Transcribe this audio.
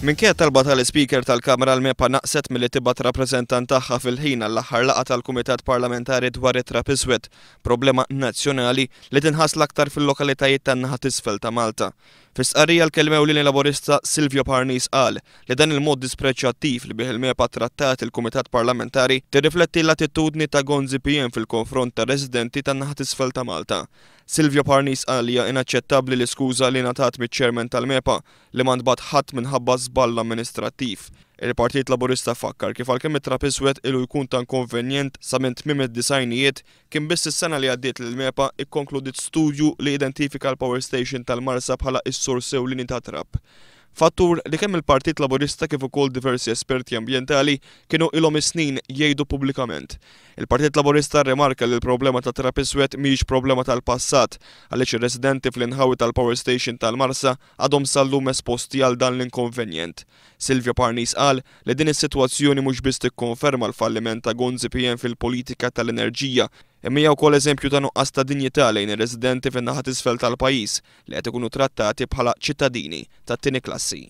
Minkejja talba tal-Speaker tal-Kamra l-MEPA naqset milli tibat rappreżentant tagħha fil-ħin għall-aħħar laqgħa tal-Kumitat Parlamentari dwar it-Trap Iswed, problema nazzjonali li tinħass l-aktar fil-lokalitajiet tan-naħa tisfel ta' Malta fis qarrija l-kelmew li laborista Silvio Parnis qal li dan il-mod dispreċjattiv li bih il-mepa trattat il-Kumitat Parlamentari tirrifletti l-attitudni ta' Gonzi PM fil-konfront ta' residenti tan naħat isfel ta' Malta. Silvio Parnis qal li inaċċettabbli l-iskuża li natat miċ-ċermen tal-mepa li mandbat ħadd minħabba żball amministrattiv. Il-Partit Laburista fakkar kif għalkemm it-trapiswet ilu jkun tan konvenjent sa minn tmim id-disajnijiet kien biss is-sena li għaddiet lil mepa ikkonkludit studju li identifika l-Power Station tal-Marsa bħala is sur l-lini ta' trap. Fattur li kemm il-Partit Laburista kif ukoll diversi esperti ambientali kienu ilhom snin jgħidu pubblikament. Il-Partit Laburista remarka li l-problema ta' trapiswet Swed mhijiex problema tal-passat għaliex ir-residenti fl-inħawi tal-Power Station tal-Marsa għadhom sallum esposti għal dan l-inkonvenjent. Silvio Parnis qal li din is-sitwazzjoni mhux biss tikkonferma l-falliment ta' Gonzi PM fil-politika tal-enerġija Imma wkoll eżempju ta' nuqqas ta' dinjità lejn ir-residenti fin-naħa isfel tal-pajjiż li qed ikunu trattati bħala ċittadini tat-tieni klassi.